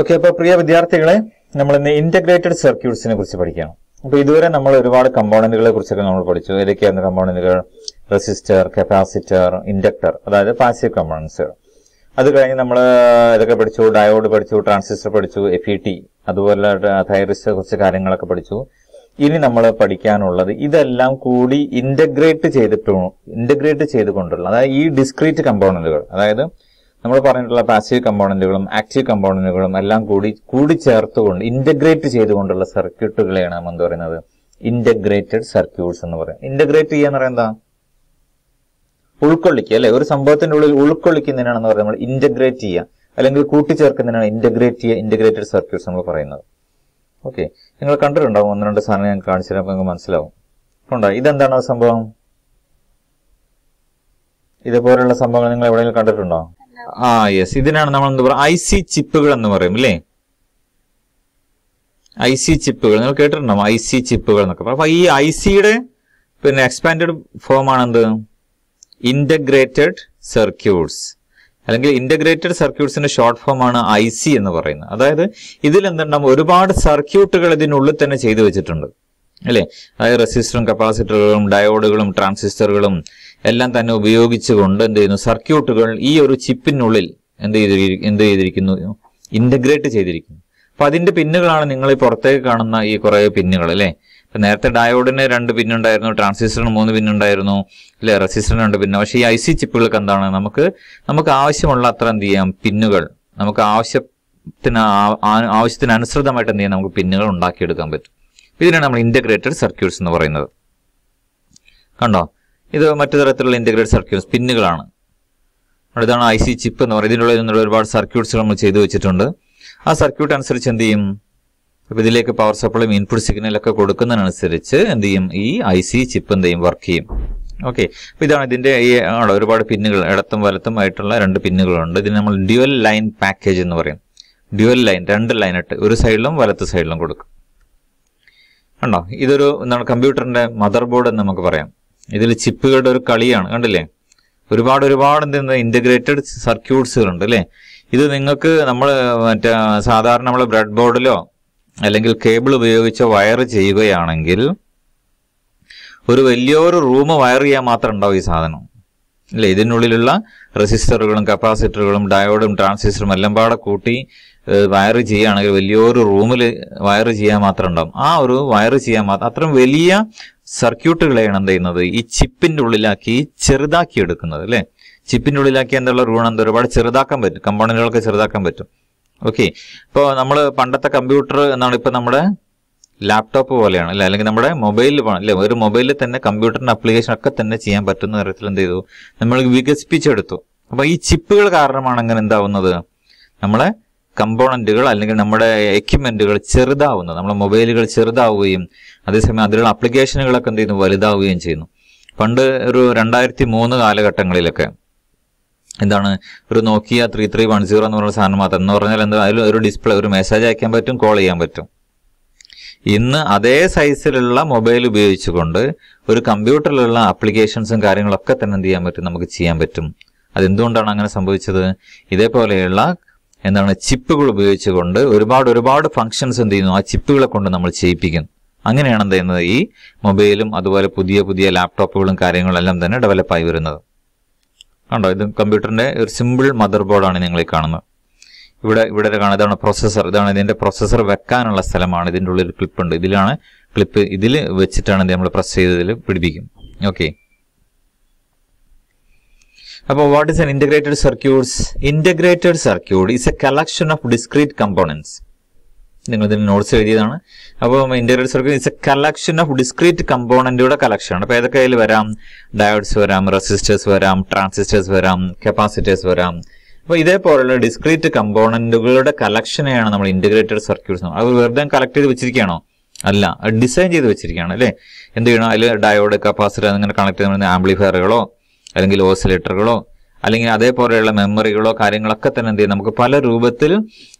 Okay അപ്പോൾ പ്രിയ വിദ്യാർത്ഥികളെ നമ്മൾ ഇന്ന് ഇന്റഗ്രേറ്റഡ് സർക്യൂട്ട്സിനെ കുറിച്ച് പഠിക്കാം അപ്പോൾ ഇതുവരെ നമ്മൾ ഒരുപാട് കമ്പോണന്റുകളെ കുറിച്ചൊക്കെ നമ്മൾ പഠിച്ചു ഏതൊക്കെയാണ് കമ്പോണന്റുകൾ റെസിസ്റ്റർ കപ്പാസിറ്റർ ഇൻഡക്ടർ അതായത് പാസീവ് കമ്പോണൻസ് അത് കഴിഞ്ഞ് നമ്മൾ ഇതൊക്കെ പഠിച്ചു ഡയോഡ് പഠിച്ചു ട്രാൻസിസ്റ്റർ പഠിച്ചു എഫ് ഇ ടി അതുപോലെ തൈറിസ്റ്റ് കുറച്ച് കാര്യങ്ങളൊക്കെ പഠിച്ചു ഇനി നമ്മൾ പഠിക്കാനുള്ളത് ഇതെല്ലാം കൂടി ഇന്റഗ്രേറ്റ് ചെയ്തിട്ട് ഇന്റഗ്രേറ്റ് ചെയ്തുകൊണ്ടുള്ള അതായത് ഈ ഡിസ്ക്രീറ്റ് കമ്പോണന്റുകൾ അതായത് നമ്മൾ പറഞ്ഞിട്ടുള്ള പാസീവ് കമ്പോണന്റുകളും ആക്റ്റീവ് കമ്പോണന്റുകളും എല്ലാം കൂടി കൂടിച്ചേർത്തുകൊണ്ട് ഇന്റഗ്രേറ്റ് ചെയ്തുകൊണ്ടുള്ള സർക്യൂട്ടുകളെയാണ് നമ്മൾ എന്ത് പറയുന്നത് ഇന്റഗ്രേറ്റഡ് സർക്യൂട്ട്സ് എന്ന് പറയും ഇന്റഗ്രേറ്റ് ചെയ്യാന്ന് പറയുന്നത് എന്താ ഉൾക്കൊള്ളിക്കുക അല്ലെ ഒരു സംഭവത്തിന്റെ ഉള്ളിൽ ഉൾക്കൊള്ളിക്കുന്നതിനാണെന്ന് പറയുന്നത് നമ്മൾ ഇന്റഗ്രേറ്റ് ചെയ്യുക അല്ലെങ്കിൽ കൂട്ടിച്ചേർക്കുന്നതിനാണ് ഇന്റഗ്രേറ്റ് ചെയ്യുക ഇന്റഗ്രേറ്റഡ് സർക്യൂട്ട്സ് നമ്മൾ പറയുന്നത് ഓക്കെ നിങ്ങൾ കണ്ടിട്ടുണ്ടാവും ഒന്ന് രണ്ട് സാധനം ഞാൻ കാണിച്ചു തരാം നിങ്ങൾക്ക് മനസ്സിലാവും ഉണ്ടോ ഇതെന്താണ് സംഭവം ഇതുപോലുള്ള സംഭവങ്ങൾ നിങ്ങൾ എവിടെയെങ്കിലും കണ്ടിട്ടുണ്ടോ ആ യെസ് ഇതിനാണ് നമ്മൾ എന്താ പറയുക ഐ സി ചിപ്പുകൾ എന്ന് പറയും അല്ലേ ഐ സി ചിപ്പുകൾ നിങ്ങൾ കേട്ടിട്ടുണ്ടോ ഐ സി ചിപ്പുകൾ എന്നൊക്കെ അപ്പൊ ഈ ഐ സിയുടെ പിന്നെ എക്സ്പാൻഡഡ് ഫോം ആണ് എന്ത് ഇന്റഗ്രേറ്റഡ് സർക്യൂട്ട്സ് അല്ലെങ്കിൽ ഇന്റഗ്രേറ്റഡ് സർക്യൂട്ട്സിന്റെ ഷോർട്ട് ഫോം ആണ് ഐ സി എന്ന് പറയുന്നത് അതായത് ഇതിൽ എന്തുണ്ടാവും ഒരുപാട് സർക്യൂട്ടുകൾ ഇതിനുള്ളിൽ തന്നെ ചെയ്തു വെച്ചിട്ടുണ്ട് അല്ലേ അതായത് റെസിസ്റ്ററും കപ്പാസിറ്ററുകളും ഡയോഡുകളും ട്രാൻസിസ്റ്ററുകളും എല്ലാം തന്നെ ഉപയോഗിച്ചുകൊണ്ട് എന്ത് ചെയ്യുന്നു സർക്യൂട്ടുകൾ ഈ ഒരു ചിപ്പിനുള്ളിൽ എന്ത് എന്ത് ചെയ്തിരിക്കുന്നു ഇൻ്റഗ്രേറ്റ് ചെയ്തിരിക്കുന്നു അപ്പൊ അതിന്റെ പിന്നുകളാണ് നിങ്ങൾ ഈ പുറത്തേക്ക് കാണുന്ന ഈ കുറേ പിന്നുകൾ അല്ലേ ഇപ്പൊ നേരത്തെ ഡയോഡിന് രണ്ട് പിന്നുണ്ടായിരുന്നു ട്രാൻസിസ്റ്ററിന് മൂന്ന് പിന്നുണ്ടായിരുന്നു അല്ലെ റെസിസ്റ്ററിന് രണ്ട് പിന്നെ പക്ഷേ ഈ ഐ സി ചിപ്പുകൾക്ക് എന്താണ് നമുക്ക് നമുക്ക് ആവശ്യമുള്ള അത്ര എന്ത് ചെയ്യാം പിന്നുകൾ നമുക്ക് ആവശ്യത്തിന് ആവശ്യത്തിന് അനുസൃതമായിട്ട് എന്ത് ചെയ്യാം നമുക്ക് പിന്നുകൾ ഉണ്ടാക്കിയെടുക്കാൻ പറ്റും ഇതിനാണ് നമ്മൾ ഇൻ്റഗ്രേറ്റഡ് സർക്യൂട്ട്സ് എന്ന് പറയുന്നത് കണ്ടോ ഇത് മറ്റു തരത്തിലുള്ള ഇൻ്റഗ്രേറ്റ് സർക്യൂട്ട് പിന്നുകളാണ് അടുത്താണ് ഐ സി ചിപ്പ് എന്ന് പറയുന്നത് ഇതിനുള്ള ഇതിനുള്ള ഒരുപാട് സർക്യൂട്ട്സ് നമ്മൾ ചെയ്തു വെച്ചിട്ടുണ്ട് ആ സർക്യൂട്ട് അനുസരിച്ച് എന്ത് ചെയ്യും അപ്പോൾ ഇതിലേക്ക് പവർ സപ്ലൈയും ഇൻപുട്ട് സിഗ്നലൊക്കെ കൊടുക്കുന്നതിനനുസരിച്ച് എന്ത് ചെയ്യും ഈ ഐ സി ചിപ്പ് എന്ത് ചെയ്യും വർക്ക് ചെയ്യും ഓക്കെ അപ്പോൾ ഇതാണ് ഇതിൻ്റെ ഈ ആണോ ഒരുപാട് പിന്നുകൾ ഇടത്തും വലത്തും ആയിട്ടുള്ള രണ്ട് പിന്നുകളുണ്ട് ഇതിന് നമ്മൾ ഡ്യുവൽ ലൈൻ പാക്കേജ് എന്ന് പറയും ഡ്യുവൽ ലൈൻ രണ്ട് ലൈനിട്ട് ഒരു സൈഡിലും വലത്ത് സൈഡിലും കൊടുക്കും ഉണ്ടോ ഇതൊരു നമ്മുടെ കമ്പ്യൂട്ടറിൻ്റെ മദർ ബോർഡ് എന്ന് നമുക്ക് പറയാം ഇതിൽ ചിപ്പുകളുടെ ഒരു കളിയാണ് കണ്ടില്ലേ ഒരുപാട് ഒരുപാട് എന്തെന്ന് ഇൻ്റഗ്രേറ്റഡ് ഉണ്ട് അല്ലേ ഇത് നിങ്ങൾക്ക് നമ്മൾ മറ്റേ സാധാരണ നമ്മൾ ബ്രെഡ് ബോർഡിലോ അല്ലെങ്കിൽ കേബിൾ ഉപയോഗിച്ചോ വയർ ചെയ്യുകയാണെങ്കിൽ ഒരു വലിയൊരു റൂം വയർ ചെയ്യാൻ മാത്രം ഉണ്ടാവും ഈ സാധനം അല്ലേ ഇതിനുള്ളിലുള്ള റെസിസ്റ്ററുകളും കപ്പാസിറ്ററുകളും ഡയോഡും ട്രാൻസിസ്റ്ററും എല്ലാം പാടെ കൂട്ടി വയർ ചെയ്യുകയാണെങ്കിൽ വലിയൊരു റൂമിൽ വയർ ചെയ്യാൻ മാത്രം ഉണ്ടാവും ആ ഒരു വയർ ചെയ്യാൻ മാത്രം അത്രയും വലിയ സർക്യൂട്ടുകളെയാണ് എന്ത് ചെയ്യുന്നത് ഈ ചിപ്പിന്റെ ഉള്ളിലാക്കി ചെറുതാക്കി എടുക്കുന്നത് അല്ലേ ചിപ്പിന്റെ ഉള്ളിലാക്കി എന്നുള്ള റൂൺ എന്താ ഒരുപാട് ചെറുതാക്കാൻ പറ്റും കമ്പോണന്റുകളൊക്കെ ചെറുതാക്കാൻ പറ്റും ഓക്കെ ഇപ്പോൾ നമ്മൾ പണ്ടത്തെ കമ്പ്യൂട്ടർ എന്നാണ് ഇപ്പം നമ്മുടെ ലാപ്ടോപ്പ് പോലെയാണ് അല്ലെ അല്ലെങ്കിൽ നമ്മുടെ മൊബൈലിൽ അല്ലെ ഒരു മൊബൈലിൽ തന്നെ കമ്പ്യൂട്ടറിന്റെ അപ്ലിക്കേഷൻ ഒക്കെ തന്നെ ചെയ്യാൻ പറ്റുന്ന തരത്തിൽ എന്ത് ചെയ്തു നമ്മൾ വികസിപ്പിച്ചെടുത്തു അപ്പൊ ഈ ചിപ്പുകൾ കാരണമാണ് അങ്ങനെ എന്താവുന്നത് നമ്മളെ കമ്പോണൻറ്റുകൾ അല്ലെങ്കിൽ നമ്മുടെ എക്യുപ്മെൻറ്റുകൾ ചെറുതാവുന്നത് നമ്മുടെ മൊബൈലുകൾ ചെറുതാവുകയും അതേസമയം അതിലുള്ള ആപ്ലിക്കേഷനുകളൊക്കെ എന്ത് ചെയ്യുന്നു വലുതാവുകയും ചെയ്യുന്നു പണ്ട് ഒരു രണ്ടായിരത്തി മൂന്ന് കാലഘട്ടങ്ങളിലൊക്കെ എന്താണ് ഒരു Nokia three three one zero എന്ന് പറയുന്ന സാധനം മാത്രം എന്ന് പറഞ്ഞാൽ എന്താ അതിൽ ഒരു ഡിസ്പ്ലേ ഒരു മെസ്സേജ് അയക്കാൻ പറ്റും കോൾ ചെയ്യാൻ പറ്റും ഇന്ന് അതേ സൈസിലുള്ള മൊബൈൽ ഉപയോഗിച്ചുകൊണ്ട് ഒരു കമ്പ്യൂട്ടറിലുള്ള ആപ്ലിക്കേഷൻസും കാര്യങ്ങളൊക്കെ തന്നെ എന്ത് ചെയ്യാൻ പറ്റും നമുക്ക് ചെയ്യാൻ പറ്റും അതെന്തുകൊണ്ടാണ് അങ്ങനെ സംഭവിച്ചത് ഇതേപോലെയുള്ള എന്താണ് ചിപ്പുകൾ ഉപയോഗിച്ചുകൊണ്ട് ഒരുപാട് ഒരുപാട് ഫങ്ഷൻസ് എന്ത് ചെയ്യുന്നു ആ ചിപ്പുകളെ കൊണ്ട് നമ്മൾ ചെയ്യിപ്പിക്കുന്നു അങ്ങനെയാണ് എന്ത് ചെയ്യുന്നത് ഈ മൊബൈലും അതുപോലെ പുതിയ പുതിയ ലാപ്ടോപ്പുകളും കാര്യങ്ങളെല്ലാം തന്നെ ഡെവലപ്പായി വരുന്നത് കണ്ടോ ഇത് കമ്പ്യൂട്ടറിന്റെ ഒരു സിമ്പിൾ മദർ ബോർഡാണ് നിങ്ങൾ ഈ കാണുന്നത് ഇവിടെ ഇവിടെ കാണുന്നത് ഇതാണ് പ്രോസസ്സർ ഇതാണ് ഇതിന്റെ പ്രോസസ്സർ വെക്കാനുള്ള സ്ഥലമാണ് ഇതിൻ്റെ ഉള്ളിൽ ക്ലിപ്പ് ഉണ്ട് ഇതിലാണ് ക്ലിപ്പ് ഇതിൽ വെച്ചിട്ടാണ് നമ്മൾ പ്രസ് ചെയ്തതിൽ പിടിപ്പിക്കും ഓക്കെ അപ്പോൾ what is an integrated circuits integrated circuit is a collection of discrete components നിങ്ങൾ ഇതിന് നോട്ട്സ് എഴുതിയതാണ് അപ്പോൾ integrated circuit is a collection of discrete കമ്പോണൻറ്റുകളുടെ കളക്ഷനാണ് അപ്പോൾ ഏതൊക്കെ അതിൽ വരാം ഡയോഡ്സ് വരാം റെസിസ്റ്റേഴ്സ് വരാം ട്രാൻസിസ്റ്റേഴ്സ് വരാം കപ്പാസിറ്റേഴ്സ് വരാം അപ്പോൾ ഇതേപോലുള്ള ഡിസ്ക്രീറ്റ് കമ്പോണൻറ്റുകളുടെ കളക്ഷനെയാണ് നമ്മൾ ഇൻ്റഗ്രേറ്റഡ് സർക്യൂട്ട്സ് അത് വെറുതെ കളക്ട് ചെയ്ത് വെച്ചിരിക്കുകയാണോ അല്ല ഡിസൈൻ ചെയ്ത് വെച്ചിരിക്കുകയാണ് അല്ലേ എന്ത് ചെയ്യണം അതിൽ ഡയോഡ് കപ്പാസിറ്റർ അങ്ങനെ കണക്ട് ചെയ്യുന്ന ആംപ്ലിഫയറുകളോ അല്ലെങ്കിൽ ഓസിലേറ്ററുകളോ അല്ലെങ്കിൽ അതേപോലെയുള്ള മെമ്മറികളോ കാര്യങ്ങളൊക്കെ തന്നെ എന്ത് ചെയ്യും നമുക്ക് പല രൂപത്തിൽ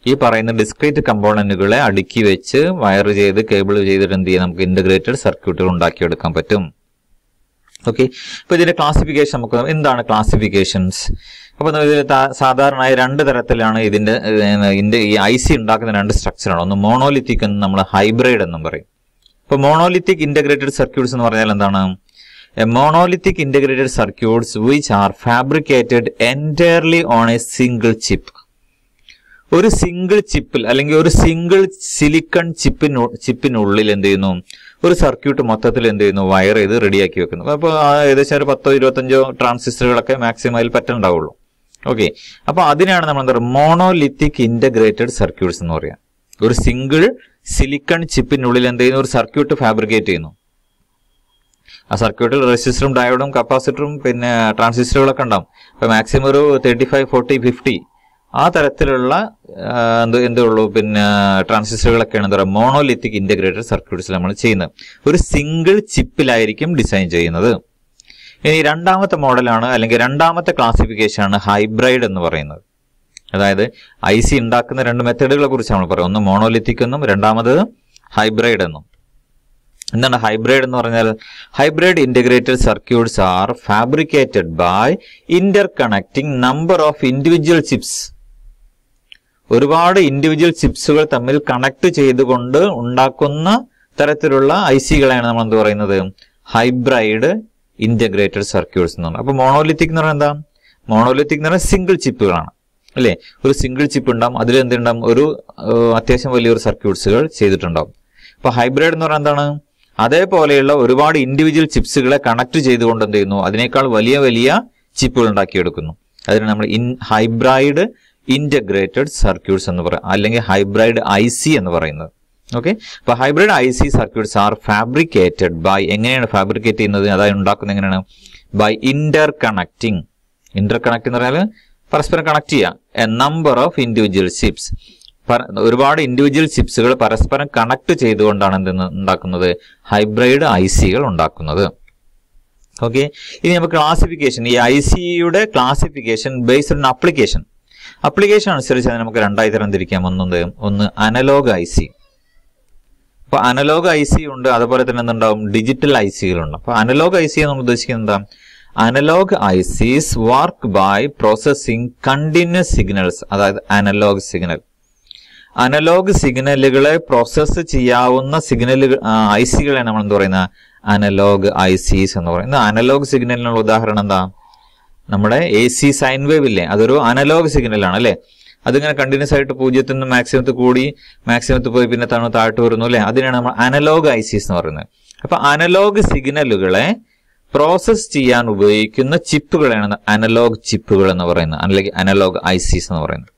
ഈ പറയുന്ന ഡിസ്ക്രീറ്റ് കമ്പോണന്റുകളെ അടുക്കി വെച്ച് വയർ ചെയ്ത് കേബിൾ ചെയ്തിട്ട് എന്ത് ചെയ്യും നമുക്ക് ഇന്റഗ്രേറ്റഡ് സർക്യൂട്ടുകൾ ഉണ്ടാക്കിയെടുക്കാൻ പറ്റും ഓക്കെ അപ്പോൾ ഇതിന്റെ ക്ലാസിഫിക്കേഷൻ നമുക്ക് എന്താണ് ക്ലാസിഫിക്കേഷൻസ് അപ്പോൾ ഇതിൽ സാധാരണയായി രണ്ട് തരത്തിലാണ് ഇതിന്റെ ഇതിന്റെ ഈ ഐ സി ഉണ്ടാക്കുന്ന രണ്ട് സ്ട്രക്ചറാണ് ഒന്ന് മോണോലിത്തിക് എന്ന് നമ്മൾ ഹൈബ്രിഡ് എന്നും പറയും അപ്പോൾ മോണോലിത്തിക് ഇന്റഗ്രേറ്റഡ് സർക്യൂട്ട്സ് എന്ന് പറഞ്ഞാൽ എന്താണ് a monolithic integrated circuits which are fabricated entirely on a single chip. ഒരു സിംഗിൾ ചിപ്പിൽ അല്ലെങ്കിൽ ഒരു സിംഗിൾ സിലിക്കൺ ചിപ്പിന് ചിപ്പിനുള്ളിൽ എന്ത് ചെയ്യുന്നു ഒരു സർക്യൂട്ട് മൊത്തത്തിൽ എന്ത് ചെയ്യുന്നു വയർ ചെയ്ത് റെഡിയാക്കി വെക്കുന്നു അപ്പോൾ ഏകദേശം ഒരു പത്തോ ഇരുപത്തഞ്ചോ ട്രാൻസിസ്റ്ററുകളൊക്കെ മാക്സിമം അതിൽ പറ്റുന്നുണ്ടാവുള്ളൂ ഓക്കെ അപ്പോൾ അതിനാണ് നമ്മൾ എന്താ പറയുക മോണോലിത്തിക് ഇന്റഗ്രേറ്റഡ് സർക്യൂട്ട്സ് എന്ന് പറയാം ഒരു സിംഗിൾ സിലിക്കൺ ചിപ്പിനുള്ളിൽ എന്ത് ചെയ്യുന്നു ഒരു സർക്യൂട്ട് ഫാബ്രിക്കേറ്റ് ചെയ്യുന്നു ആ സർക്യൂട്ടിൽ റെസിസ്റ്ററും ഡയോഡും കപ്പാസിറ്ററും പിന്നെ ട്രാൻസിസ്റ്ററുകളൊക്കെ ഉണ്ടാവും അപ്പോൾ മാക്സിമം ഒരു തേർട്ടി ഫൈവ് ഫോർട്ടി ഫിഫ്റ്റി ആ തരത്തിലുള്ള എന്ത് ഉള്ളൂ പിന്നെ ട്രാൻസിസ്റ്ററുകളൊക്കെയാണ് എന്താ പറയുക മോണോലിത്തിക് ഇൻ്റഗ്രേറ്റഡ് സർക്യൂട്ട്സ് നമ്മൾ ചെയ്യുന്നത് ഒരു സിംഗിൾ ചിപ്പിലായിരിക്കും ഡിസൈൻ ചെയ്യുന്നത് ഇനി രണ്ടാമത്തെ മോഡലാണ് അല്ലെങ്കിൽ രണ്ടാമത്തെ ക്ലാസിഫിക്കേഷനാണ് ഹൈബ്രൈഡ് എന്ന് പറയുന്നത് അതായത് ഐ സി ഉണ്ടാക്കുന്ന രണ്ട് മെത്തേഡുകളെ കുറിച്ച് നമ്മൾ പറയും ഒന്ന് മോണോലിത്തിക് എന്നും രണ്ടാമത് ഹൈബ്രൈഡ് എന്നും എന്താണ് ഹൈബ്രിഡ് എന്ന് പറഞ്ഞാൽ hybrid integrated circuits are fabricated by interconnecting number of individual chips ഒരുപാട് ഇൻഡിവിജ്വൽ ചിപ്സുകൾ തമ്മിൽ കണക്ട് ചെയ്തുകൊണ്ട് ഉണ്ടാക്കുന്ന തരത്തിലുള്ള ഐ സികളെയാണ് നമ്മൾ എന്ത് പറയുന്നത് ഹൈബ്രൈഡ് ഇന്റഗ്രേറ്റഡ് സർക്യൂട്ട്സ് എന്ന് പറയുന്നത് അപ്പോൾ മോണോലിത്തിക് എന്ന് പറഞ്ഞാൽ എന്താ മോണോലിത്തിക് എന്ന് പറഞ്ഞാൽ സിംഗിൾ ചിപ്പുകളാണ് അല്ലേ ഒരു സിംഗിൾ ചിപ്പ് ഉണ്ടാവും അതിൽ എന്തുണ്ടാവും ഒരു അത്യാവശ്യം വലിയൊരു സർക്യൂട്ട്സുകൾ ചെയ്തിട്ടുണ്ടാവും അപ്പോൾ ഹൈബ്രിഡ് എന്ന് പറഞ്ഞാൽ എന്താണ് അതേപോലെയുള്ള ഒരുപാട് ഇൻഡിവിജ്വൽ ചിപ്സുകളെ കണക്ട് ചെയ്തുകൊണ്ട് എന്ത് ചെയ്യുന്നു അതിനേക്കാൾ വലിയ വലിയ ചിപ്പുകൾ ഉണ്ടാക്കിയെടുക്കുന്നു അതിന് നമ്മൾ ഇൻ ഹൈബ്രൈഡ് ഇന്റഗ്രേറ്റഡ് സർക്യൂട്ട്സ് എന്ന് പറയും അല്ലെങ്കിൽ ഹൈബ്രൈഡ് ഐ സി എന്ന് പറയുന്നത് ഓക്കെ അപ്പോൾ hybrid I C circuits are fabricated by എങ്ങനെയാണ് ഫാബ്രിക്കേറ്റ് ചെയ്യുന്നത് അതായത് ഉണ്ടാക്കുന്നത് എങ്ങനെയാണ് by interconnecting interconnect എന്ന് പറഞ്ഞാൽ പരസ്പരം കണക്ട് ചെയ്യുക a number of individual chips ഒരുപാട് ഇൻഡിവിജ്വൽ ചിപ്സുകൾ പരസ്പരം കണക്ട് ചെയ്തുകൊണ്ടാണ് എന്ത് ഉണ്ടാക്കുന്നത് ഹൈബ്രൈഡ് ഐ സികൾ ഉണ്ടാക്കുന്നത് ഓക്കെ ഇനി നമുക്ക് ക്ലാസിഫിക്കേഷൻ ഈ ഐ സിയുടെ classification based on application application അനുസരിച്ച് അതിനെ നമുക്ക് രണ്ടായി തരം തിരിക്കാം ഒന്ന് അനലോഗ് ഐ സി അപ്പോൾ അനലോഗ് ഐ സി ഉണ്ട് അതുപോലെ തന്നെ എന്തുണ്ടാവും ഡിജിറ്റൽ ഐ സികളുണ്ട് അപ്പോൾ അനലോഗ് ഐ സി നമ്മൾ ഉദ്ദേശിക്കുന്നത് എന്താ analog I Cs work by processing continuous signals അതായത് അനലോഗ് സിഗ്നൽ അനലോഗ് സിഗ്നലുകളെ പ്രോസസ്സ് ചെയ്യാവുന്ന സിഗ്നലുകൾ ഐ സികളെ നമ്മൾ എന്ത് പറയുന്നത് അനലോഗ് ഐ സിസ് എന്ന് പറയുന്നത് അനലോഗ് സിഗ്നലിനുള്ള ഉദാഹരണം എന്താ നമ്മുടെ എ സി സൈൻ വേവ് ഇല്ലേ അതൊരു അനലോഗ് സിഗ്നലാണ് അല്ലേ അതിങ്ങനെ കണ്ടിന്യൂസ് ആയിട്ട് പൂജ്യത്തിൽ നിന്ന് മാക്സിമത്തിൽ കൂടി മാക്സിമത്തിൽ പോയി പിന്നെ തവണ താഴ്ത്തു വരുന്നു അല്ലേ അതിനാണ് നമ്മൾ അനലോഗ് ഐ സിസ് എന്ന് പറയുന്നത് അപ്പൊ അനലോഗ് സിഗ്നലുകളെ പ്രോസസ് ചെയ്യാൻ ഉപയോഗിക്കുന്ന ചിപ്പുകളെയാണ് അനലോഗ് ചിപ്പുകൾ എന്ന് പറയുന്നത് അല്ലെങ്കിൽ അനലോഗ് ഐ സിസ് എന്ന് പറയുന്നത്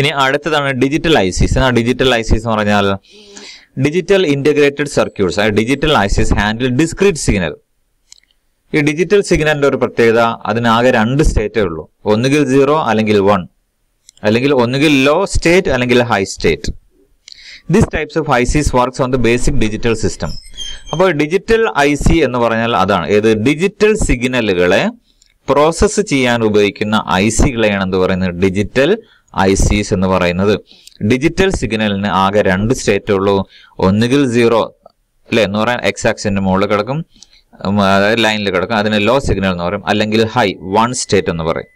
ഇനി അടുത്തതാണ് ഡിജിറ്റൽ ഐസിസ് ആ ഡിജിറ്റൽ ഐസിസ് എന്ന് പറഞ്ഞാൽ ഡിജിറ്റൽ ഇന്റഗ്രേറ്റഡ് സർക്യൂട്ട്സ് അതായത് digital ICs handle discrete signal ഈ ഡിജിറ്റൽ സിഗ്നലിന്റെ ഒരു പ്രത്യേകത അതിനാകെ രണ്ട് സ്റ്റേറ്റേ ഉള്ളൂ ഒന്നുകിൽ സീറോ അല്ലെങ്കിൽ വൺ അല്ലെങ്കിൽ ഒന്നുകിൽ ലോ സ്റ്റേറ്റ് അല്ലെങ്കിൽ high state these types of ICs works on the basic digital system അപ്പോൾ ഡിജിറ്റൽ ഐ സി എന്ന് പറഞ്ഞാൽ അതാണ് ഏത് ഡിജിറ്റൽ സിഗ്നലുകളെ പ്രോസസ്സ് ചെയ്യാൻ ഉപയോഗിക്കുന്ന ഐ സികളെയാണ് എന്ത് പറയുന്നത് ഡിജിറ്റൽ സിസ് എന്ന് പറയുന്നത് ഡിജിറ്റൽ സിഗ്നലിന് ആകെ രണ്ട് സ്റ്റേറ്റ് ഉള്ളൂ ഒന്നുകിൽ സീറോ അല്ലെ എന്ന് പറയാൻ എക്സ് മുകളിൽ കിടക്കും അതായത് ലൈനിൽ കിടക്കും അതിന് ലോ സിഗ്നൽ എന്ന് പറയും അല്ലെങ്കിൽ ഹൈ വൺ സ്റ്റേറ്റ് എന്ന് പറയും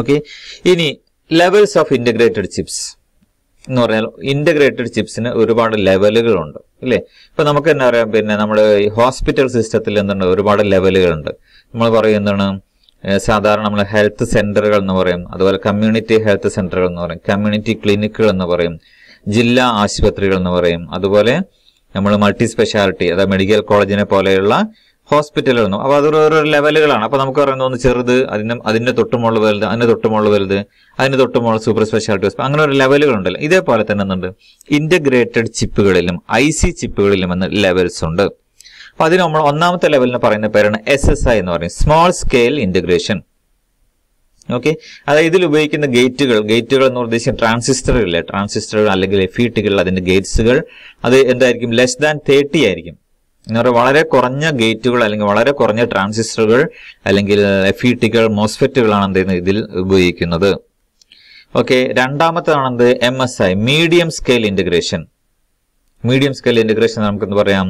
ഓക്കെ ഇനി ലെവൽസ് ഓഫ് ഇൻ്റഗ്രേറ്റഡ് ചിപ്സ് എന്ന് പറഞ്ഞാൽ ഇൻ്റഗ്രേറ്റഡ് ചിപ്സിന് ഒരുപാട് ലെവലുകളുണ്ട് അല്ലേ ഇപ്പൊ നമുക്ക് എന്താ പറയാ പിന്നെ നമ്മുടെ ഹോസ്പിറ്റൽ സിസ്റ്റത്തിൽ എന്താണ് ഒരുപാട് ലെവലുകളുണ്ട് നമ്മൾ പറയും എന്താണ് സാധാരണ നമ്മൾ ഹെൽത്ത് സെന്ററുകൾ എന്ന് പറയും അതുപോലെ കമ്മ്യൂണിറ്റി ഹെൽത്ത് സെന്ററുകൾ എന്ന് പറയും കമ്മ്യൂണിറ്റി ക്ലിനിക്കുകൾ എന്ന് പറയും ജില്ലാ ആശുപത്രികൾ എന്ന് പറയും അതുപോലെ നമ്മൾ മൾട്ടി സ്പെഷ്യാലിറ്റി അതായത് മെഡിക്കൽ കോളേജിനെ പോലെയുള്ള ഹോസ്പിറ്റലുകൾ എന്നും അപ്പോൾ അതൊരു ഓരോ ലെവലുകളാണ് അപ്പോൾ നമുക്ക് പറയുന്നത് ഒന്ന് ചെറുത് അതിന് അതിന്റെ തൊട്ടുമുള്ള വലുത് അതിൻ്റെ തൊട്ടുമുള്ള വലുത് അതിന് തൊട്ടുമുള്ള സൂപ്പർ സ്പെഷ്യാലിറ്റി ഹോസ്പിറ്റൽ അങ്ങനെ ഒരു ഉണ്ടല്ലോ ഇതേപോലെ തന്നെ ഉണ്ട് ഇന്റഗ്രേറ്റഡ് ചിപ്പുകളിലും ഐ സി ചിപ്പുകളിലും എന്ന ലെവൽസ് ഉണ്ട് അപ്പൊ അതിന് നമ്മൾ ഒന്നാമത്തെ ലെവലിന് പറയുന്ന പേരാണ് എസ് എസ് ഐ എന്ന് പറയുന്നത് സ്മോൾ സ്കെയിൽ ഇന്റഗ്രേഷൻ ഓക്കെ അതായത് ഇതിൽ ഉപയോഗിക്കുന്ന ഗേറ്റുകൾ ഗേറ്റുകൾ എന്ന് ട്രാൻസിസ്റ്ററുകൾ ട്രാൻസിസ്റ്ററുകളില്ലേ ട്രാൻസിസ്റ്ററുകൾ അല്ലെങ്കിൽ എഫ് അതിന്റെ ഗേറ്റ്സുകൾ അത് എന്തായിരിക്കും ലെസ് ദാൻ തേർട്ടി ആയിരിക്കും എന്ന് പറയുക വളരെ കുറഞ്ഞ ഗേറ്റുകൾ അല്ലെങ്കിൽ വളരെ കുറഞ്ഞ ട്രാൻസിസ്റ്ററുകൾ അല്ലെങ്കിൽ എഫീറ്റുകൾ മോസ്ഫെറ്റുകളാണ് എന്ത് ഇതിൽ ഉപയോഗിക്കുന്നത് ഓക്കെ രണ്ടാമത്തതാണെന്ത് M S I medium scale integration medium scale integration നമുക്കെന്ന് പറയാം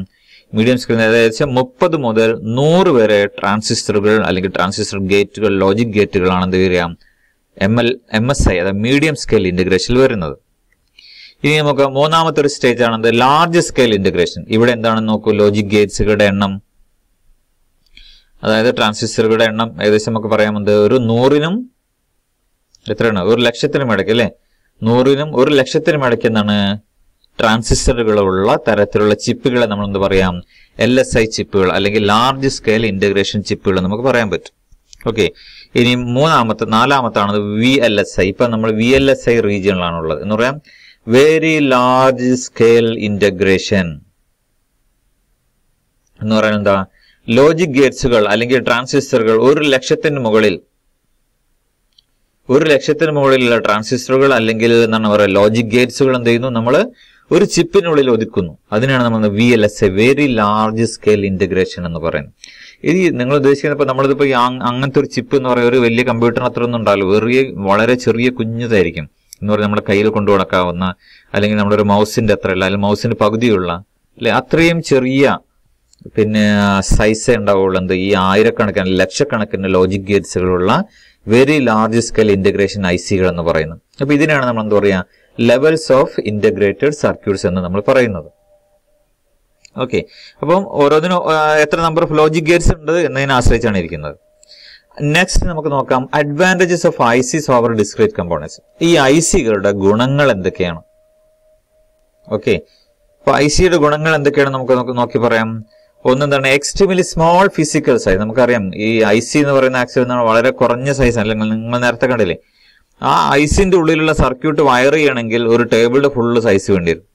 മീഡിയം സ്ക്രീൻ അതായത് മുപ്പത് മുതൽ നൂറ് വരെ ട്രാൻസിസ്റ്ററുകൾ അല്ലെങ്കിൽ ട്രാൻസിസ്റ്റർ ഗേറ്റുകൾ ലോജിക് ഗേറ്റുകളാണ് എന്ത് ചെയ്യാം M L M S I അതായത് മീഡിയം സ്കെയിൽ ഇൻ്റഗ്രേഷനിൽ വരുന്നത് ഇനി നമുക്ക് മൂന്നാമത്തെ ഒരു സ്റ്റേജ് ആണ് ലാർജ് സ്കെയിൽ ഇൻ്റഗ്രേഷൻ ഇവിടെ എന്താണെന്ന് നോക്കൂ ലോജിക് ഗേറ്റ്സുകളുടെ എണ്ണം അതായത് ട്രാൻസിസ്റ്ററുകളുടെ എണ്ണം ഏകദേശം നമുക്ക് പറയാൻ ഒരു നൂറിനും എത്രയാണ് ഒരു ലക്ഷത്തിനും ഇടയ്ക്ക് അല്ലേ നൂറിനും ഒരു ലക്ഷത്തിനും ഇടയ്ക്ക് എന്താണ് ട്രാൻസിസ്റ്ററുകളുള്ള തരത്തിലുള്ള ചിപ്പുകളെ നമ്മൾ എന്ത് പറയാം എൽ എസ് ഐ ചിപ്പുകൾ അല്ലെങ്കിൽ ലാർജ് സ്കെയിൽ ഇന്റഗ്രേഷൻ ചിപ്പുകൾ നമുക്ക് പറയാൻ പറ്റും ഓക്കെ ഇനി മൂന്നാമത്തെ നാലാമത്താണത് വി എൽ എസ് ഐ ഇപ്പൊ നമ്മൾ വി എൽ എസ് ഐ ഉള്ളത് എന്ന് പറയാം വെരി ലാർജ് സ്കെയിൽ ഇന്റഗ്രേഷൻ എന്ന് പറയുന്നത് എന്താ ലോജിക് ഗേറ്റ്സുകൾ അല്ലെങ്കിൽ ട്രാൻസിസ്റ്ററുകൾ ഒരു ലക്ഷത്തിന് മുകളിൽ ഒരു ലക്ഷത്തിന് മുകളിലുള്ള ട്രാൻസിസ്റ്ററുകൾ അല്ലെങ്കിൽ എന്താണ് പറയുക ലോജിക് ഗേറ്റ്സുകൾ എന്ത് ചെയ്യുന്നു നമ്മൾ ഒരു ചിപ്പിനുള്ളിൽ ഒതുക്കുന്നു അതിനാണ് നമ്മൾ V L S A very large scale integration എന്ന് പറയുന്നത് ഇത് നിങ്ങൾ ഉദ്ദേശിക്കുന്നപ്പോൾ നമ്മളിതിപ്പോൾ അങ്ങനത്തെ ഒരു ചിപ്പ് എന്ന് പറയുന്ന ഒരു വലിയ കമ്പ്യൂട്ടറിന് അത്ര ഒന്നും ഉണ്ടാവില്ല വെറിയ വളരെ ചെറിയ കുഞ്ഞതായിരിക്കും എന്ന് പറയുന്നത് നമ്മുടെ കയ്യിൽ കൊണ്ടു കൊടുക്കാവുന്ന അല്ലെങ്കിൽ നമ്മുടെ ഒരു മൗസിന്റെ അത്രയുള്ള അല്ലെങ്കിൽ മൗസിന്റെ പകുതിയുള്ള അല്ലെ അത്രയും ചെറിയ പിന്നെ സൈസ് ഉണ്ടാവുള്ളൂ എന്ത് ഈ ആയിരക്കണക്കിന് ലക്ഷക്കണക്കിന് ലോജിക് ഗേറ്റ്സുകളുള്ള very large scale integration I സികൾ എന്ന് പറയുന്നത് അപ്പോൾ ഇതിനാണ് നമ്മൾ എന്താ പറയുക ലെവൽസ് ഓഫ് ഇൻ്റഗ്രേറ്റഡ് സർക്യൂട്ട്സ് എന്ന് നമ്മൾ പറയുന്നത് ഓക്കെ അപ്പം ഓരോന്നിനും എത്ര നമ്പർ ഓഫ് ലോജിക് ഗേറ്റ്സ് ഉണ്ട് എന്നതിനെ ആശ്രയിച്ചാണ് ഇരിക്കുന്നത് നെക്സ്റ്റ് നമുക്ക് നോക്കാം advantages of I Cs over discrete components ഈ ഐ സികളുടെ ഗുണങ്ങൾ എന്തൊക്കെയാണ് ഓക്കെ അപ്പോൾ ഐ സിയുടെ ഗുണങ്ങൾ എന്തൊക്കെയാണ് നമുക്ക് നോക്കി പറയാം ഒന്ന് എന്താണ് എക്സ്ട്രീമിലി സ്മോൾ ഫിസിക്കൽ സൈസ് നമുക്കറിയാം ഈ ഐ സി എന്ന് പറയുന്ന ആക്സിഡന്റ് വളരെ കുറഞ്ഞ സൈസ് അല്ലെങ്കിൽ നിങ്ങൾ നേരത്തെ കണ്ടില്ലേ ആ ഐസിന്റെ ഉള്ളിലുള്ള സർക്യൂട്ട് വയർ ചെയ്യണമെങ്കിൽ ഒരു ടേബിളിന്റെ ഫുള്ള് സൈസ് വേണ്ടി വരും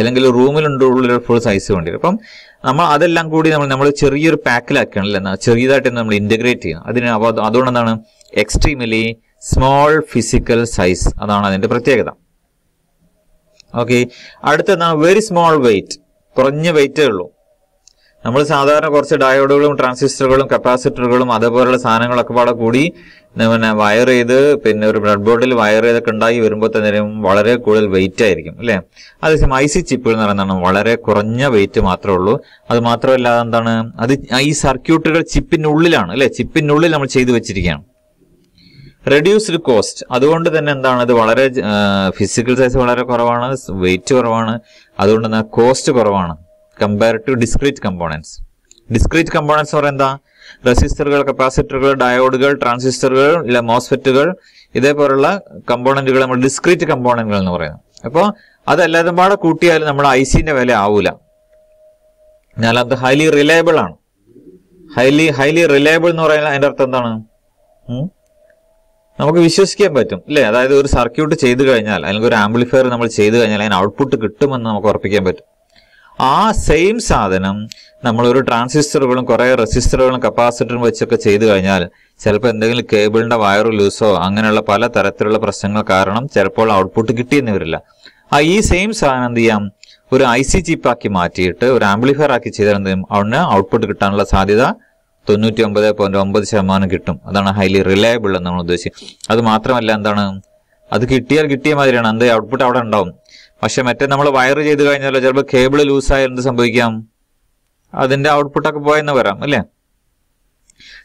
അല്ലെങ്കിൽ റൂമിലുണ്ട് ഉള്ളിൽ ഫുൾ സൈസ് വേണ്ടി വരും അപ്പം നമ്മൾ അതെല്ലാം കൂടി നമ്മൾ നമ്മൾ ചെറിയൊരു പാക്കിലാക്കുകയാണല്ലോ എന്നാൽ ചെറിയതായിട്ട് നമ്മൾ ഇൻ്റഗ്രേറ്റ് ചെയ്യണം അതിന് അതുകൊണ്ട് എന്താണ് എക്സ്ട്രീമലി സ്മോൾ ഫിസിക്കൽ സൈസ് അതാണ് അതിന്റെ പ്രത്യേകത ഓക്കെ അടുത്തെന്താണ് വെരി സ്മോൾ വെയിറ്റ് കുറഞ്ഞ വെയിറ്റേ ഉള്ളൂ നമ്മൾ സാധാരണ കുറച്ച് ഡയോഡുകളും ട്രാൻസിസ്റ്ററുകളും കപ്പാസിറ്ററുകളും അതേപോലെയുള്ള സാധനങ്ങളൊക്കെ പാടെ കൂടി പിന്നെ വയർ ചെയ്ത് പിന്നെ ഒരു ബ്രെഡ് ബോർഡിൽ വയർ ചെയ്തൊക്കെ ഉണ്ടാക്കി വരുമ്പോൾ തന്നെ വളരെ കൂടുതൽ വെയിറ്റ് ആയിരിക്കും അല്ലേ അതേസമയം ഐസി ചിപ്പുകൾ എന്ന് പറയുന്നതാണ് വളരെ കുറഞ്ഞ വെയിറ്റ് മാത്രമേ ഉള്ളൂ അത് മാത്രമല്ല എന്താണ് അത് ഈ സർക്യൂട്ടുകൾ ചിപ്പിനുള്ളിലാണ് അല്ലേ ചിപ്പിനുള്ളിൽ നമ്മൾ ചെയ്തു വെച്ചിരിക്കുകയാണ് റെഡ്യൂസ്ഡ് കോസ്റ്റ് അതുകൊണ്ട് തന്നെ എന്താണ് അത് വളരെ ഫിസിക്കൽ സൈസ് വളരെ കുറവാണ് വെയിറ്റ് കുറവാണ് അതുകൊണ്ട് തന്നെ കോസ്റ്റ് കുറവാണ് compare to discrete components discrete components പറയുന്നത് എന്താ റെസിസ്റ്ററുകൾ കപ്പാസിറ്ററുകൾ ഡയോഡുകൾ ട്രാൻസിസ്റ്ററുകൾ ഇല്ല മോസ്ഫെറ്റുകൾ ഇതേപോലുള്ള കമ്പോണന്റുകൾ നമ്മൾ ഡിസ്ക്രീറ്റ് കമ്പോണന്റുകൾ എന്ന് പറയുന്നത് അപ്പോൾ അതെല്ലാവരും പാടെ കൂട്ടിയാലും നമ്മുടെ ഐ സിന്റെ വില ആവൂല എന്നാൽ അത് ഹൈലി റിലയബിൾ ആണ് ഹൈലി ഹൈലി റിലയബിൾ എന്ന് പറയുന്നത് അതിന്റെ അർത്ഥം എന്താണ് നമുക്ക് വിശ്വസിക്കാൻ പറ്റും അല്ലേ അതായത് ഒരു സർക്യൂട്ട് ചെയ്തു കഴിഞ്ഞാൽ അല്ലെങ്കിൽ ഒരു ആംപ്ലിഫയർ നമ്മൾ ചെയ്തു കഴിഞ്ഞാൽ അതിന് ഔട്ട്പുട്ട് കിട്ടുമെന്ന് നമുക്ക് ഉറപ്പിക്കാൻ പറ്റും ആ സെയിം സാധനം നമ്മളൊരു ട്രാൻസിസ്റ്ററുകളും കുറേ റെസിസ്റ്ററുകളും കപ്പാസിറ്ററും വെച്ചൊക്കെ ചെയ്തു കഴിഞ്ഞാൽ ചിലപ്പോൾ എന്തെങ്കിലും കേബിളിന്റെ വയർ ലൂസോ അങ്ങനെയുള്ള പല തരത്തിലുള്ള പ്രശ്നങ്ങൾ കാരണം ചിലപ്പോൾ ഔട്ട്പുട്ട് കിട്ടിയെന്ന് വരില്ല ആ ഈ സെയിം സാധനം എന്ത് ചെയ്യാം ഒരു ഐ സി ചിപ്പാക്കി മാറ്റിയിട്ട് ഒരു ആംപ്ലിഫയർ ആക്കി ചെയ്താൽ എന്ത് ചെയ്യും അവന് ഔട്ട്പുട്ട് കിട്ടാനുള്ള സാധ്യത തൊണ്ണൂറ്റി ഒമ്പത് പോയിന്റ് ഒമ്പത് ശതമാനം കിട്ടും അതാണ് ഹൈലി റിലയബിൾ എന്ന് നമ്മൾ ഉദ്ദേശിച്ചത് അത് മാത്രമല്ല എന്താണ് അത് കിട്ടിയാൽ കിട്ടിയ മാതിരിയാണ് എന്ത് ഔട്ട്പുട്ട് അവിടെ ഉണ്ടാവും പക്ഷെ മറ്റേ നമ്മൾ വയർ ചെയ്ത് കഴിഞ്ഞാലോ ചിലപ്പോൾ കേബിൾ ലൂസായാൽ എന്ത് സംഭവിക്കാം അതിന്റെ ഔട്ട്പുട്ടൊക്കെ പോയെന്ന് വരാം അല്ലേ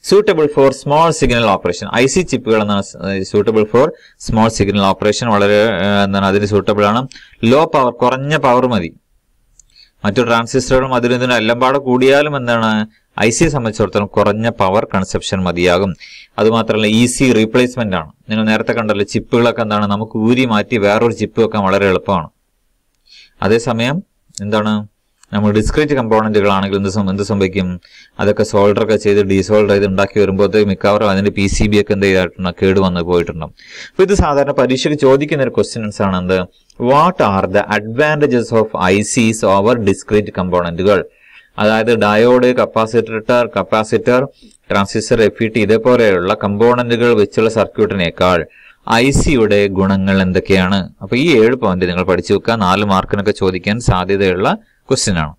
suitable for small signal operation I C ചിപ്പുകൾ എന്നാണ് suitable for small signal operation വളരെ എന്താണ് അതിന് സൂട്ടബിൾ ആണ് ലോ പവർ കുറഞ്ഞ പവർ മതി മറ്റു ട്രാൻസിസ്റ്ററുകളും അതിനും ഇതിനും എല്ലാംപാടെ കൂടിയാലും എന്താണ് ഐ സിയെ സംബന്ധിച്ചിടത്തോളം കുറഞ്ഞ പവർ കൺസപ്ഷൻ മതിയാകും അതുമാത്രമല്ല ഈസി e റീപ്ലേസ്മെന്റ് ആണ് നിങ്ങൾ നേരത്തെ കണ്ടല്ലോ ചിപ്പുകളൊക്കെ എന്താണ് നമുക്ക് ഊരി മാറ്റി വേറൊരു ചിപ്പ് വെക്കാൻ വളരെ എളുപ്പമാണ് അതേസമയം എന്താണ് നമ്മൾ ഡിസ്ക്രീറ്റ് കമ്പോണൻറ്റുകൾ ആണെങ്കിൽ എന്ത് എന്ത് സംഭവിക്കും അതൊക്കെ സോൾഡർ ഒക്കെ ചെയ്ത് ഡീസോൾഡർ ചെയ്ത് ഉണ്ടാക്കി വരുമ്പോഴത്തേക്ക് മിക്കവാറും അതിന്റെ പി സി ബി ഒക്കെ എന്ത് ചെയ്തിട്ടുണ്ട് കേട് വന്ന് പോയിട്ടുണ്ടാവും അപ്പോൾ ഇത് സാധാരണ പരീക്ഷയ്ക്ക് ചോദിക്കുന്ന ഒരു ക്വസ്റ്റ്യൻസ് ആണ് എന്ത് what are the advantages of I Cs over discrete കമ്പോണൻറ്റുകൾ അതായത് diode capacitor capacitor transistor F E T ഇതേപോലെയുള്ള കമ്പോണൻറ്റുകൾ വെച്ചുള്ള സർക്യൂട്ടിനേക്കാൾ ഐ സിയുടെ ഗുണങ്ങൾ എന്തൊക്കെയാണ് അപ്പോൾ ഈ ഏഴ് പോയിന്റ് നിങ്ങൾ പഠിച്ചു വെക്കുക നാല് മാർക്കിനൊക്കെ ചോദിക്കാൻ സാധ്യതയുള്ള ക്വസ്റ്റ്യൻ ആണ്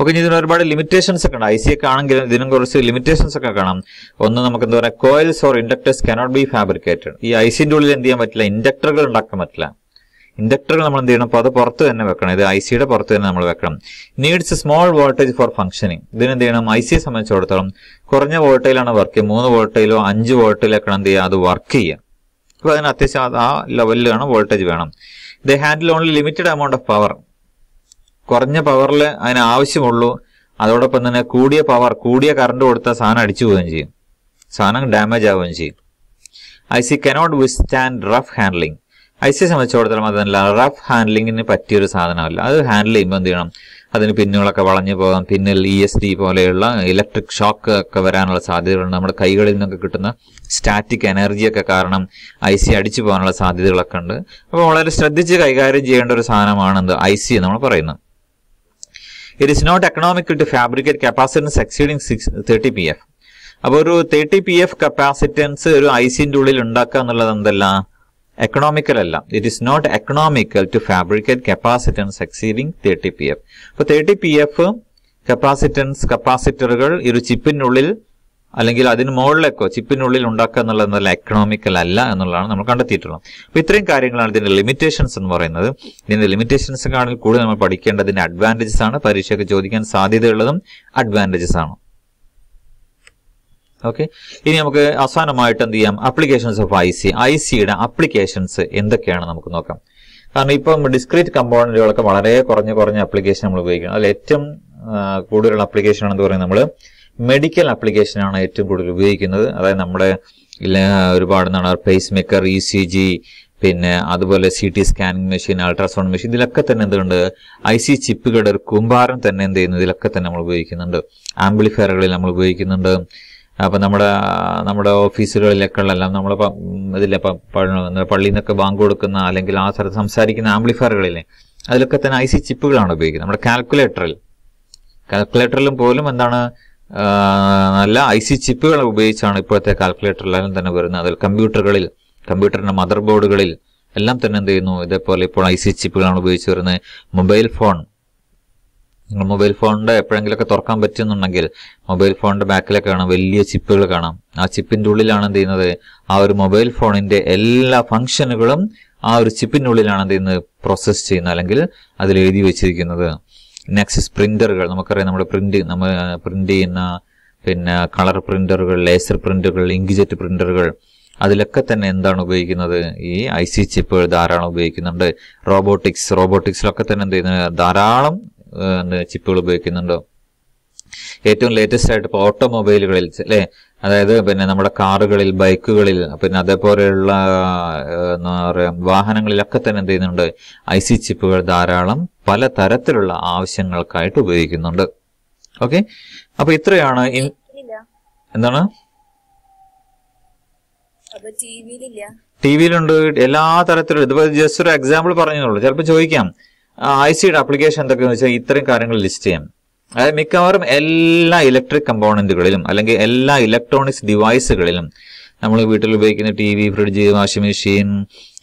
ഓക്കെ ഇതിന് ഒരുപാട് ലിമിറ്റേഷൻസ് ഒക്കെ ഉണ്ട് ഐ സി ഒക്കെ ആണെങ്കിലും ഇതിനും കുറച്ച് ലിമിറ്റേഷൻസ് ഒക്കെ കാണാം ഒന്ന് നമുക്ക് എന്താ പറയുക coils or inductors cannot be fabricated ഈ ഐ സിൻ്റെ ഉള്ളിൽ എന്ത് ചെയ്യാൻ പറ്റില്ല ഇൻഡക്ടറുകൾ ഉണ്ടാക്കാൻ പറ്റില്ല ഇൻഡക്ടറുകൾ നമ്മൾ എന്ത് ചെയ്യണം അപ്പോൾ അത് പുറത്ത് തന്നെ വെക്കണം ഇത് ഐ സിയുടെ പുറത്ത് തന്നെ നമ്മൾ വെക്കണം needs small voltage for functioning ഇതിന് എന്ത് ചെയ്യണം ഐ സിയെ സംബന്ധിച്ചിടത്തോളം കുറഞ്ഞ വോൾട്ടേജിലാണ് വർക്ക് ചെയ്യുക മൂന്ന് വോൾട്ടേജിലോ അഞ്ച് വോൾട്ടേജിലൊക്കെ എന്ത് ചെയ്യുക അത് വർക്ക് ചെയ്യുക അപ്പോൾ അതിന് അത്യാവശ്യം ആ ലെവലിലാണ് വോൾട്ടേജ് വേണം the handle only limited amount of power കുറഞ്ഞ പവറിൽ അതിന് ആവശ്യമുള്ളൂ അതോടൊപ്പം തന്നെ കൂടിയ പവർ കൂടിയ കറണ്ട് കൊടുത്താൽ സാധനം അടിച്ചു പോവുകയും ചെയ്യും സാധനം ഡാമേജ് ആവുകയും ചെയ്യും I C cannot withstand rough handling I C സംബന്ധിച്ചിടത്തോളം അതല്ല റഫ് ഹാൻഡ്ലിങ്ങിന് പറ്റിയൊരു സാധനമല്ല അത് ഹാൻഡിൽ ചെയ്യുമ്പോൾ എന്ത് ചെയ്യണം അതിന് പിന്നുകളൊക്കെ വളഞ്ഞു പോകാം പിന്നിൽ ഇ എസ് ഡി പോലെയുള്ള ഇലക്ട്രിക് ഷോക്ക് ഒക്കെ വരാനുള്ള സാധ്യതകളുണ്ട് നമ്മുടെ കൈകളിൽ നിന്നൊക്കെ കിട്ടുന്ന സ്റ്റാറ്റിക് എനർജിയൊക്കെ കാരണം ഐ സി അടിച്ചു പോകാനുള്ള സാധ്യതകളൊക്കെ ഉണ്ട് അപ്പോൾ വളരെ ശ്രദ്ധിച്ച് കൈകാര്യം ചെയ്യേണ്ട ഒരു സാധനമാണ് ഐ സി നമ്മൾ പറയുന്നത് it is not economical to fabricate capacitance exceeding six thirty p F അപ്പോൾ ഒരു തേർട്ടി പി എഫ് കപ്പാസിറ്റൻസ് ഒരു ഐ സിൻ്റെ ഉള്ളിൽ ഉണ്ടാക്കുക എന്നുള്ളത് എന്തല്ല എക്കണോമിക്കൽ അല്ല it is not economical to fabricate capacitance exceeding thirty p F അപ്പൊ തേർട്ടി പി എഫ് കപ്പാസിറ്റൻസ് കപ്പാസിറ്ററുകൾ ഒരു ചിപ്പിനുള്ളിൽ അല്ലെങ്കിൽ അതിന് മുകളിലേക്കോ ചിപ്പിനുള്ളിൽ ഉണ്ടാക്കുക എന്നുള്ളത് നല്ല എക്കണോമിക്കൽ അല്ല എന്നുള്ളതാണ് നമ്മൾ കണ്ടെത്തിയിട്ടുള്ളത് അപ്പോൾ ഇത്രയും കാര്യങ്ങളാണ് ഇതിന്റെ ലിമിറ്റേഷൻസ് എന്ന് പറയുന്നത് ഇതിന്റെ ലിമിറ്റേഷൻസ് കാണാൻ കൂടുതൽ നമ്മൾ പഠിക്കേണ്ടതിന്റെ അഡ്വാൻറ്റേജസ് ആണ് പരീക്ഷയ്ക്ക് ചോദിക്കാൻ സാധ്യതയുള്ളതും അഡ്വാൻറ്റേജസ് ആണ് ഓക്കെ ഇനി നമുക്ക് അവസാനമായിട്ട് എന്ത് ചെയ്യാം applications of I C I സിയുടെ അപ്ലിക്കേഷൻസ് എന്തൊക്കെയാണ് നമുക്ക് നോക്കാം കാരണം ഇപ്പം ഡിസ്ക്രീറ്റ് കമ്പോണന്റുകളൊക്കെ വളരെ കുറഞ്ഞ കുറഞ്ഞ അപ്ലിക്കേഷൻ നമ്മൾ ഉപയോഗിക്കണം അതിൽ ഏറ്റവും കൂടുതലുള്ള അപ്ലിക്കേഷൻ ആണെന്ന് പറയുന്നത് നമ്മൾ മെഡിക്കൽ ആണ് ഏറ്റവും കൂടുതൽ ഉപയോഗിക്കുന്നത് അതായത് നമ്മുടെ ഒരുപാട് എന്താണ് pacemaker E C G പിന്നെ അതുപോലെ C T scanning machine ultrasound machine ഇതിലൊക്കെ തന്നെ എന്തുണ്ട് ഐ സി ചിപ്പുകളുടെ ഒരു കുമ്പാരം തന്നെ എന്ത് ചെയ്യുന്നത് ഇതിലൊക്കെ തന്നെ നമ്മൾ ഉപയോഗിക്കുന്നുണ്ട് ആംബ്ലിഫയറുകളിൽ നമ്മൾ ഉപയോഗിക്കുന്നുണ്ട് അപ്പം നമ്മുടെ നമ്മുടെ ഓഫീസുകളിലൊക്കെയുള്ളെല്ലാം നമ്മളിപ്പം ഇതില്ല പള്ളിയിൽ നിന്നൊക്കെ ബാങ്ക് കൊടുക്കുന്ന അല്ലെങ്കിൽ ആ സ്ഥലത്ത് സംസാരിക്കുന്ന ആംപ്ലിഫയറുകളില്ലേ അതിലൊക്കെ തന്നെ ഐ സി ചിപ്പുകളാണ് ഉപയോഗിക്കുന്നത് നമ്മുടെ കാൽക്കുലേറ്ററിൽ കാൽക്കുലേറ്ററിലും പോലും എന്താണ് നല്ല ഐ സി ചിപ്പുകൾ ഉപയോഗിച്ചാണ് ഇപ്പോഴത്തെ കാൽക്കുലേറ്ററിലെല്ലാം തന്നെ വരുന്നത് അതിൽ കമ്പ്യൂട്ടറുകളിൽ കമ്പ്യൂട്ടറിൻ്റെ മദർ ബോർഡുകളിൽ എല്ലാം തന്നെ എന്ത് ചെയ്യുന്നു ഇതേപോലെ ഇപ്പോൾ ഐ സി ചിപ്പുകളാണ് ഉപയോഗിച്ച് വരുന്നത് മൊബൈൽ ഫോൺ നിങ്ങൾ മൊബൈൽ ഫോണിൻ്റെ എപ്പോഴെങ്കിലൊക്കെ തുറക്കാൻ പറ്റുന്നുണ്ടെങ്കിൽ മൊബൈൽ ഫോണിൻ്റെ ബാക്കിലൊക്കെ കാണാം വലിയ ചിപ്പുകൾ കാണാം ആ ചിപ്പിൻ്റെ ഉള്ളിലാണ് എന്ത് ചെയ്യുന്നത് ആ ഒരു മൊബൈൽ ഫോണിൻ്റെ എല്ലാ ഫംഗ്ഷനുകളും ആ ഒരു ചിപ്പിൻ്റെ ഉള്ളിലാണ് എന്ത് ചെയ്യുന്നത് പ്രോസസ്സ് ചെയ്യുന്നത് അല്ലെങ്കിൽ അതിൽ എഴുതി വെച്ചിരിക്കുന്നത് നെക്സ്റ്റ് പ്രിന്ററുകൾ നമുക്കറിയാം നമ്മുടെ പ്രിന്റ് നമ്മൾ പ്രിന്റ് ചെയ്യുന്ന പിന്നെ കളർ പ്രിന്ററുകൾ ലേസർ പ്രിന്ററുകൾ ഇങ്ക്ജെറ്റ് പ്രിന്ററുകൾ അതിലൊക്കെ തന്നെ എന്താണ് ഉപയോഗിക്കുന്നത് ഈ ഐ സി ചിപ്പുകൾ ധാരാളം ഉപയോഗിക്കുന്നുണ്ട് റോബോട്ടിക്സ് റോബോട്ടിക്സിലൊക്കെ തന്നെ എന്ത് ചെയ്യുന്നത് ധാരാളം ചിപ്പുകൾ ഉപയോഗിക്കുന്നുണ്ടോ ഏറ്റവും ലേറ്റസ്റ്റ് ആയിട്ട് ഇപ്പോൾ ഓട്ടോമൊബൈലുകളിൽ അല്ലേ അതായത് പിന്നെ നമ്മുടെ കാറുകളിൽ ബൈക്കുകളിൽ പിന്നെ അതേപോലെയുള്ള എന്താ പറയുക വാഹനങ്ങളിലൊക്കെ തന്നെ എന്ത് ചെയ്യുന്നുണ്ട് ഐ സി ചിപ്പുകൾ ധാരാളം പല തരത്തിലുള്ള ആവശ്യങ്ങൾക്കായിട്ട് ഉപയോഗിക്കുന്നുണ്ട് ഓക്കെ അപ്പൊ ഇത്രയാണ് എന്താണ് ടി വിയിലുണ്ട് എല്ലാ തരത്തിലും ഇതിപ്പോ ജസ്റ്റ് ഒരു എക്സാമ്പിൾ പറഞ്ഞു ചിലപ്പോൾ ചോദിക്കാം ഐ സിയുടെ ആപ്ലിക്കേഷൻ എന്തൊക്കെയെന്ന് വെച്ചാൽ ഇത്തരം കാര്യങ്ങൾ ലിസ്റ്റ് ചെയ്യാം അതായത് മിക്കവാറും എല്ലാ ഇലക്ട്രിക് കമ്പോണൻറ്റുകളിലും അല്ലെങ്കിൽ എല്ലാ ഇലക്ട്രോണിക്സ് ഡിവൈസുകളിലും നമ്മൾ വീട്ടിൽ ഉപയോഗിക്കുന്ന T V fridge washing machine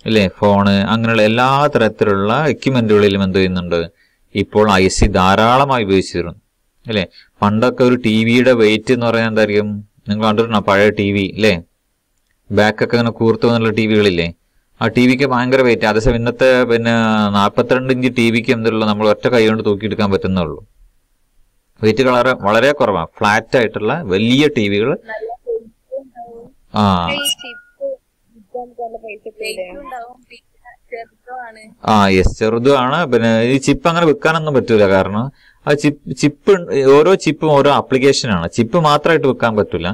അല്ലേ ഫോണ് അങ്ങനെയുള്ള എല്ലാ തരത്തിലുള്ള എക്യുപ്മെന്റുകളിലും എന്ത് ചെയ്യുന്നുണ്ട് ഇപ്പോൾ ഐ സി ധാരാളമായി ഉപയോഗിച്ചിരുന്നു അല്ലേ പണ്ടൊക്കെ ഒരു ടി വിയുടെ വെയിറ്റ് എന്ന് പറഞ്ഞാൽ എന്തായിരിക്കും നിങ്ങൾ കണ്ടിട്ടുണ്ടോ പഴയ ടി വി അല്ലേ ബാക്കൊക്കെ അങ്ങനെ കൂർത്തു വന്നുള്ള ടി വികളില്ലേ ആ ടി വിക്ക് ഭയങ്കര വെയിറ്റ് അതേസമയം ഇന്നത്തെ പിന്നെ നാൽപ്പത്തിരണ്ട് ഇഞ്ച് ടി വിക്ക് എന്തുള്ള നമ്മൾ ഒറ്റ കൈ കൊണ്ട് തൂക്കിയെടുക്കാൻ പറ്റുന്നുള്ളൂ വെയിറ്റ് വളരെ വളരെ കുറവാണ് ഫ്ലാറ്റ് ആയിട്ടുള്ള വലിയ ടി വികൾ ആ ആ യെസ് ചെറുതുമാണ് പിന്നെ ഈ ചിപ്പ് അങ്ങനെ വിൽക്കാനൊന്നും പറ്റൂല കാരണം ആ ചിപ്പ് ചിപ്പ് ഓരോ ചിപ്പും ഓരോ ആണ് ചിപ്പ് മാത്രമായിട്ട് വിൽക്കാൻ പറ്റൂല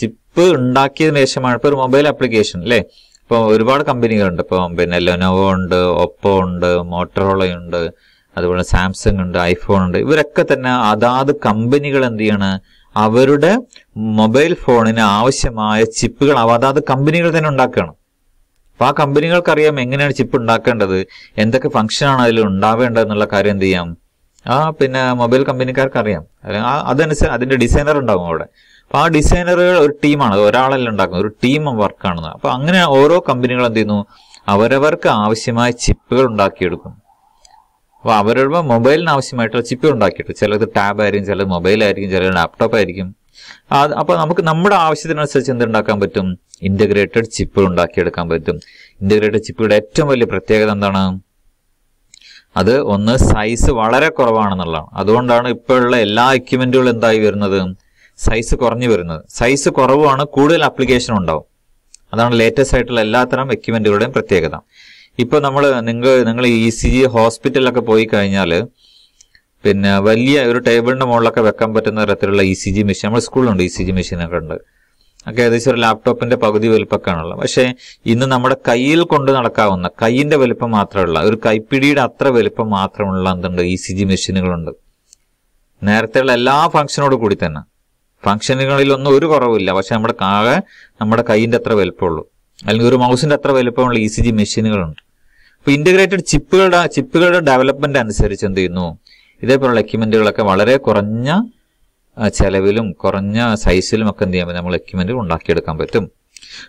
ചിപ്പ് ഉണ്ടാക്കിയതിനു ശേഷമാണ് ഇപ്പൊ ഒരു മൊബൈൽ ആപ്ലിക്കേഷൻ അല്ലേ ഇപ്പോൾ ഒരുപാട് കമ്പനികളുണ്ട് ഇപ്പം പിന്നെ ലെനോവോ ഉണ്ട് ഒപ്പോ ഉണ്ട് മോട്ടറോളയുണ്ട് അതുപോലെ സാംസങ് ഉണ്ട് ഐഫോൺ ഉണ്ട് ഇവരൊക്കെ തന്നെ അതാത് കമ്പനികൾ എന്ത് ചെയ്യാണ് അവരുടെ മൊബൈൽ ഫോണിന് ആവശ്യമായ ചിപ്പുകൾ അതാത് കമ്പനികൾ തന്നെ ഉണ്ടാക്കുകയാണ് അപ്പൊ ആ കമ്പനികൾക്കറിയാം എങ്ങനെയാണ് ചിപ്പ് ഉണ്ടാക്കേണ്ടത് എന്തൊക്കെ ആണ് അതിൽ ഉണ്ടാവേണ്ടത് എന്നുള്ള കാര്യം എന്ത് ചെയ്യാം ആ പിന്നെ മൊബൈൽ കമ്പനിക്കാർക്ക് അറിയാം അതനുസരിച്ച് അതിന്റെ ഡിസൈനർ ഉണ്ടാവും അവിടെ അപ്പൊ ആ ഡിസൈനറുകൾ ഒരു ടീമാണ് ഒരാളല്ല ഉണ്ടാക്കുന്നത് ഒരു ടീം വർക്കാണ് അപ്പോൾ അങ്ങനെ ഓരോ കമ്പനികൾ എന്ത് ചെയ്യുന്നു അവരവർക്ക് ആവശ്യമായ ചിപ്പുകൾ ഉണ്ടാക്കിയെടുക്കും അപ്പോൾ അവരുടെ മൊബൈലിന് ആവശ്യമായിട്ടുള്ള ചിപ്പ് ഉണ്ടാക്കിയിട്ട് ചിലത് ടാബ് ആയിരിക്കും ചിലത് മൊബൈൽ ആയിരിക്കും ചിലത് ലാപ്ടോപ്പ് ആയിരിക്കും അപ്പോൾ നമുക്ക് നമ്മുടെ ആവശ്യത്തിനനുസരിച്ച് എന്തുണ്ടാക്കാൻ പറ്റും ഇന്റഗ്രേറ്റഡ് ചിപ്പ് ഉണ്ടാക്കിയെടുക്കാൻ പറ്റും ഇന്റഗ്രേറ്റഡ് ചിപ്പുകളുടെ ഏറ്റവും വലിയ പ്രത്യേകത എന്താണ് അത് ഒന്ന് സൈസ് വളരെ കുറവാണെന്നുള്ളതാണ് അതുകൊണ്ടാണ് ഇപ്പോഴുള്ള എല്ലാ എക്യുപ്മെന്റുകളും എന്തായി വരുന്നത് സൈസ് കുറഞ്ഞു വരുന്നത് സൈസ് കുറവാണ് കൂടുതൽ അപ്ലിക്കേഷൻ ഉണ്ടാവും അതാണ് ലേറ്റസ്റ്റ് ആയിട്ടുള്ള എല്ലാത്തരം എക്യുപ്മെന്റുകളുടെയും പ്രത്യേകത ഇപ്പൊ നമ്മൾ നിങ്ങൾ നിങ്ങൾ ഇ സി e ജി ഹോസ്പിറ്റലിലൊക്കെ പോയി കഴിഞ്ഞാൽ പിന്നെ വലിയ ഒരു ടേബിളിന്റെ മുകളിലൊക്കെ വെക്കാൻ പറ്റുന്ന തരത്തിലുള്ള ഇ സി ജി മെഷീൻ നമ്മൾ സ്കൂളിലുണ്ട് ഇ സി ജി മെഷീനൊക്കെ ഉണ്ട് ഒക്കെ ഏകദേശം ഒരു ലാപ്ടോപ്പിന്റെ പകുതി വലുപ്പമൊക്കെയാണുള്ളത് പക്ഷേ ഇന്ന് നമ്മുടെ കയ്യിൽ കൊണ്ട് നടക്കാവുന്ന കൈയിന്റെ വലുപ്പം മാത്രമുള്ള ഒരു കൈപ്പിടിയുടെ അത്ര വലുപ്പം മാത്രമുള്ള എന്തുണ്ട് ഇ e സി ജി മെഷീനുകളുണ്ട് നേരത്തെയുള്ള എല്ലാ ഫംഗ്ഷനോട് കൂടി തന്നെ ഫംഗ്ഷനുകളിലൊന്നും ഒരു കുറവില്ല പക്ഷെ നമ്മുടെ കാകെ നമ്മുടെ കൈയിൻ്റെ അത്ര വലുപ്പമുള്ളൂ അല്ലെങ്കിൽ ഒരു മൗസിൻ്റെ അത്ര വലുപ്പമുള്ള ഇ സി ജി മെഷീനുകളുണ്ട് അപ്പോൾ ഇൻ്റഗ്രേറ്റഡ് ചിപ്പുകളുടെ ചിപ്പുകളുടെ ഡെവലപ്മെന്റ് അനുസരിച്ച് എന്ത് ചെയ്യുന്നു ഇതേപോലുള്ള എക്യുപ്മെൻറ്റുകളൊക്കെ വളരെ കുറഞ്ഞ ചെലവിലും കുറഞ്ഞ സൈസിലും ഒക്കെ എന്ത് ചെയ്യാൻ നമ്മൾ എക്യുപ്മെൻറ്റ് ഉണ്ടാക്കിയെടുക്കാൻ പറ്റും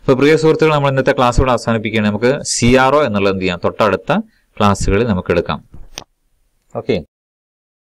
അപ്പോൾ പ്രിയ സുഹൃത്തുക്കൾ നമ്മൾ ഇന്നത്തെ ക്ലാസ് ഇവിടെ അവസാനിപ്പിക്കുകയാണ് നമുക്ക് സി ആർ ഒ എന്നുള്ളത് എന്ത് ചെയ്യാം തൊട്ടടുത്ത ക്ലാസ്സുകളിൽ നമുക്ക് എടുക്കാം ഓക്കെ